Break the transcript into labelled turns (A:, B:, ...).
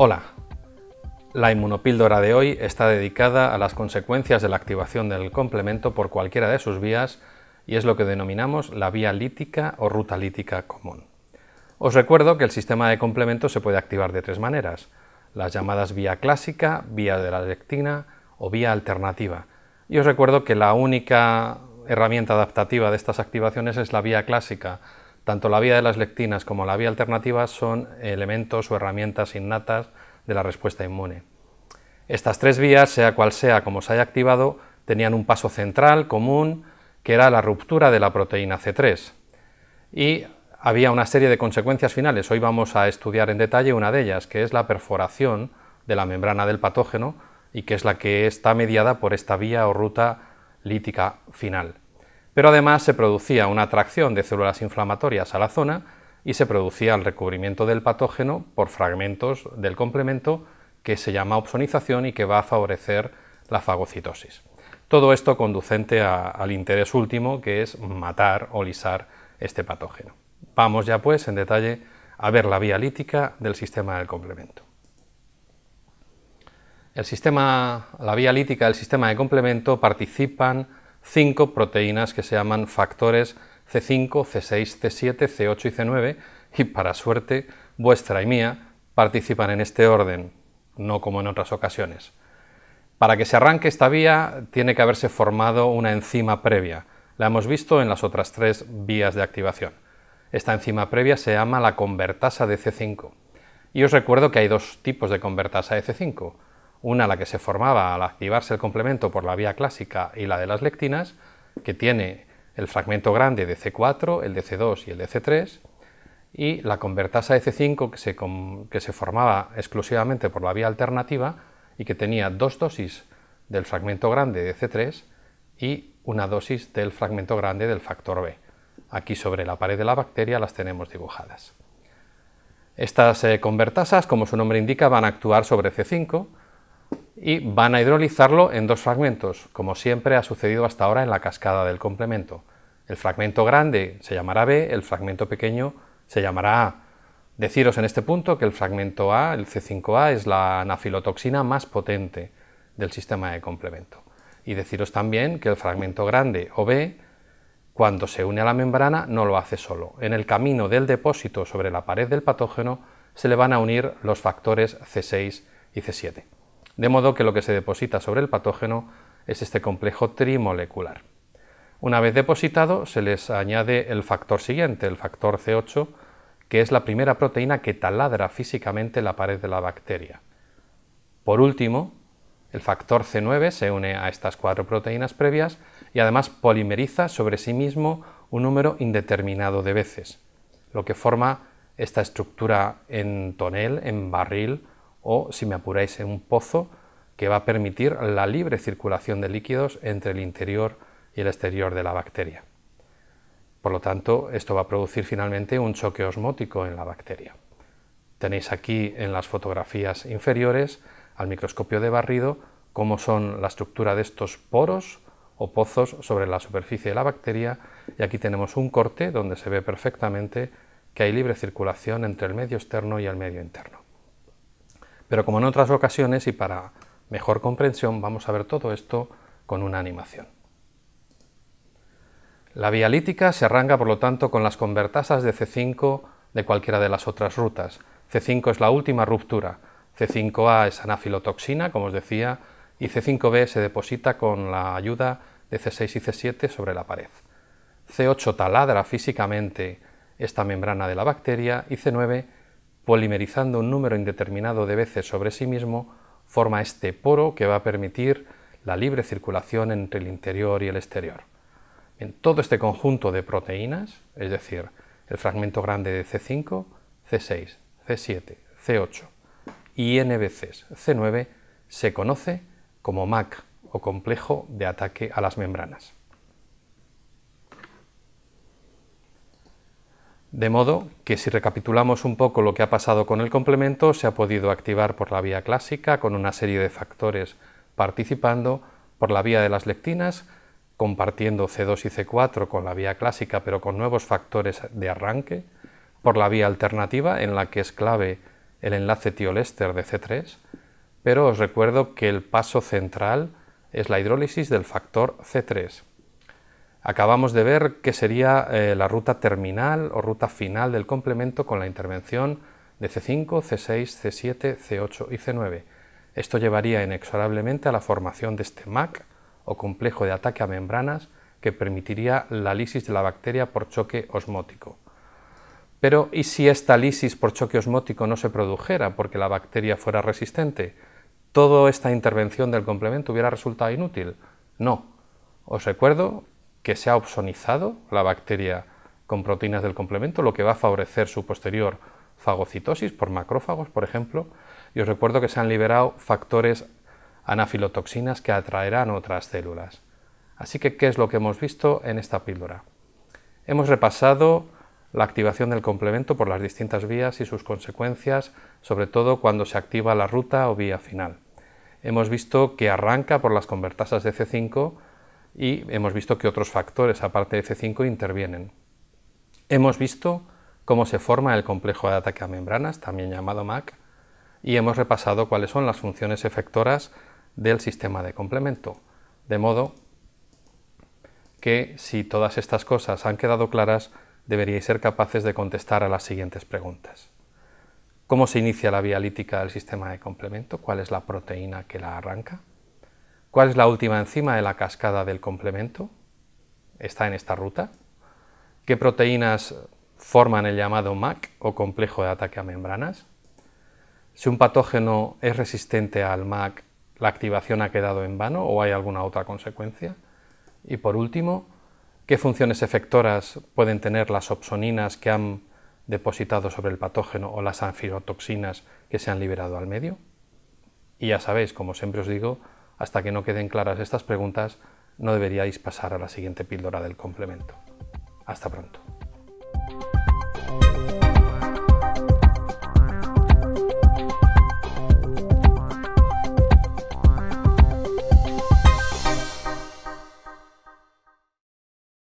A: Hola, la inmunopíldora de hoy está dedicada a las consecuencias de la activación del complemento por cualquiera de sus vías y es lo que denominamos la vía lítica o ruta lítica común. Os recuerdo que el sistema de complemento se puede activar de tres maneras, las llamadas vía clásica, vía de la lectina o vía alternativa. Y os recuerdo que la única herramienta adaptativa de estas activaciones es la vía clásica, tanto la vía de las lectinas como la vía alternativa son elementos o herramientas innatas de la respuesta inmune. Estas tres vías, sea cual sea como se haya activado, tenían un paso central común que era la ruptura de la proteína C3. Y había una serie de consecuencias finales. Hoy vamos a estudiar en detalle una de ellas, que es la perforación de la membrana del patógeno y que es la que está mediada por esta vía o ruta lítica final pero además se producía una atracción de células inflamatorias a la zona y se producía el recubrimiento del patógeno por fragmentos del complemento que se llama opsonización y que va a favorecer la fagocitosis. Todo esto conducente al interés último, que es matar o lisar este patógeno. Vamos ya pues en detalle a ver la vía lítica del sistema del complemento. El sistema, la vía lítica del sistema de complemento participan cinco proteínas que se llaman factores C5, C6, C7, C8 y C9 y para suerte vuestra y mía participan en este orden, no como en otras ocasiones. Para que se arranque esta vía tiene que haberse formado una enzima previa. La hemos visto en las otras tres vías de activación. Esta enzima previa se llama la convertasa de C5. Y os recuerdo que hay dos tipos de convertasa de C5, una la que se formaba al activarse el complemento por la vía clásica y la de las lectinas, que tiene el fragmento grande de C4, el de C2 y el de C3, y la convertasa de C5 que se, formaba exclusivamente por la vía alternativa y que tenía dos dosis del fragmento grande de C3 y una dosis del fragmento grande del factor B. Aquí sobre la pared de la bacteria las tenemos dibujadas. Estas eh, convertasas, como su nombre indica, van a actuar sobre C5 y van a hidrolizarlo en dos fragmentos, como siempre ha sucedido hasta ahora en la cascada del complemento. El fragmento grande se llamará B, el fragmento pequeño se llamará A. Deciros en este punto que el fragmento A, el C5A, es la anafilotoxina más potente del sistema de complemento. Y deciros también que el fragmento grande o B, cuando se une a la membrana, no lo hace solo. En el camino del depósito sobre la pared del patógeno se le van a unir los factores C6 y C7 de modo que lo que se deposita sobre el patógeno es este complejo trimolecular. Una vez depositado, se les añade el factor siguiente, el factor C8, que es la primera proteína que taladra físicamente la pared de la bacteria. Por último, el factor C9 se une a estas cuatro proteínas previas y además polimeriza sobre sí mismo un número indeterminado de veces, lo que forma esta estructura en tonel, en barril, o, si me apuráis, en un pozo que va a permitir la libre circulación de líquidos entre el interior y el exterior de la bacteria. Por lo tanto, esto va a producir finalmente un choque osmótico en la bacteria. Tenéis aquí en las fotografías inferiores al microscopio de barrido cómo son la estructura de estos poros o pozos sobre la superficie de la bacteria y aquí tenemos un corte donde se ve perfectamente que hay libre circulación entre el medio externo y el medio interno. Pero como en otras ocasiones y para mejor comprensión vamos a ver todo esto con una animación. La vía se arranca por lo tanto con las convertasas de C5 de cualquiera de las otras rutas. C5 es la última ruptura, C5A es anafilotoxina, como os decía, y C5B se deposita con la ayuda de C6 y C7 sobre la pared. C8 taladra físicamente esta membrana de la bacteria y C9 polimerizando un número indeterminado de veces sobre sí mismo, forma este poro que va a permitir la libre circulación entre el interior y el exterior. En todo este conjunto de proteínas, es decir, el fragmento grande de C5, C6, C7, C8 y veces C9, se conoce como MAC o complejo de ataque a las membranas. De modo que si recapitulamos un poco lo que ha pasado con el complemento, se ha podido activar por la vía clásica con una serie de factores participando, por la vía de las lectinas, compartiendo C2 y C4 con la vía clásica pero con nuevos factores de arranque, por la vía alternativa en la que es clave el enlace tiolester de C3, pero os recuerdo que el paso central es la hidrólisis del factor C3. Acabamos de ver qué sería eh, la ruta terminal o ruta final del complemento con la intervención de C5, C6, C7, C8 y C9. Esto llevaría inexorablemente a la formación de este MAC o complejo de ataque a membranas que permitiría la lisis de la bacteria por choque osmótico. Pero ¿y si esta lisis por choque osmótico no se produjera porque la bacteria fuera resistente? ¿Toda esta intervención del complemento hubiera resultado inútil? No. Os recuerdo que se ha opsonizado la bacteria con proteínas del complemento, lo que va a favorecer su posterior fagocitosis por macrófagos, por ejemplo. Y os recuerdo que se han liberado factores anafilotoxinas que atraerán otras células. Así que, ¿qué es lo que hemos visto en esta píldora? Hemos repasado la activación del complemento por las distintas vías y sus consecuencias, sobre todo cuando se activa la ruta o vía final. Hemos visto que arranca por las convertasas de C5 y hemos visto que otros factores, aparte de C5, intervienen. Hemos visto cómo se forma el complejo de ataque a membranas, también llamado MAC, y hemos repasado cuáles son las funciones efectoras del sistema de complemento. De modo que si todas estas cosas han quedado claras, deberíais ser capaces de contestar a las siguientes preguntas. ¿Cómo se inicia la vía lítica del sistema de complemento? ¿Cuál es la proteína que la arranca? ¿Cuál es la última enzima de la cascada del complemento? Está en esta ruta. ¿Qué proteínas forman el llamado MAC o complejo de ataque a membranas? Si un patógeno es resistente al MAC, ¿la activación ha quedado en vano o hay alguna otra consecuencia? Y por último, ¿qué funciones efectoras pueden tener las opsoninas que han depositado sobre el patógeno o las anfirotoxinas que se han liberado al medio? Y ya sabéis, como siempre os digo, hasta que no queden claras estas preguntas, no deberíais pasar a la siguiente píldora del complemento. Hasta pronto.